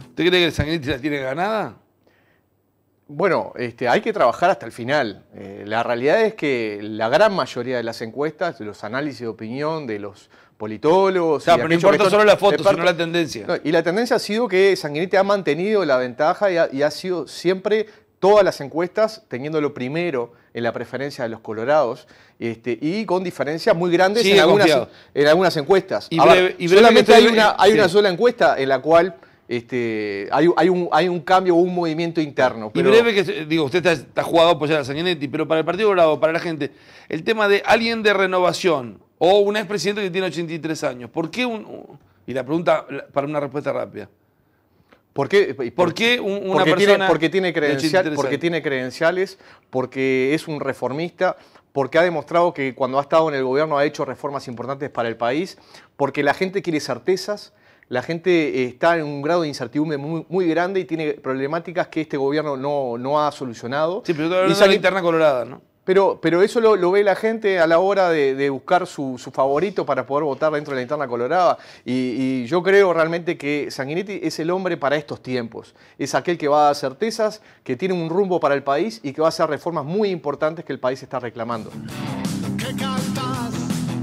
¿Usted cree que el la tiene ganada? Bueno, este, hay que trabajar hasta el final. Eh, la realidad es que la gran mayoría de las encuestas, de los análisis de opinión, de los politólogos... O sea, pero no importa solo la foto, sino la tendencia. y la tendencia ha sido que Sanguinetti ha mantenido la ventaja y ha sido siempre todas las encuestas, teniéndolo primero en la preferencia de los colorados este, y con diferencias muy grandes en, algunas, encuestas. Y, solamente hay, una, sola encuesta en la cual este, hay, un, hay un cambio o un movimiento interno. Y breve que, digo, usted está, jugado por apoyar a pero para el Partido Colorado, para la gente, el tema de alguien de renovación o un expresidente que tiene 83 años, ¿por qué un...? Y la pregunta para una respuesta rápida. ¿Por qué, por, qué una porque Tiene, porque, tiene porque tiene credenciales, porque es un reformista, porque ha demostrado que cuando ha estado en el gobierno ha hecho reformas importantes para el país, porque la gente quiere certezas, la gente eh, está en un grado de incertidumbre muy, grande y tiene problemáticas que este gobierno no, no ha solucionado. Sí, pero y la interna colorada, ¿no? Pero, eso lo, ve la gente a la hora de, buscar su, favorito para poder votar dentro de la interna colorada. Y, yo creo realmente que Sanguinetti es el hombre para estos tiempos. Es aquel que va a dar certezas, que tiene un rumbo para el país y que va a hacer reformas muy importantes que el país está reclamando.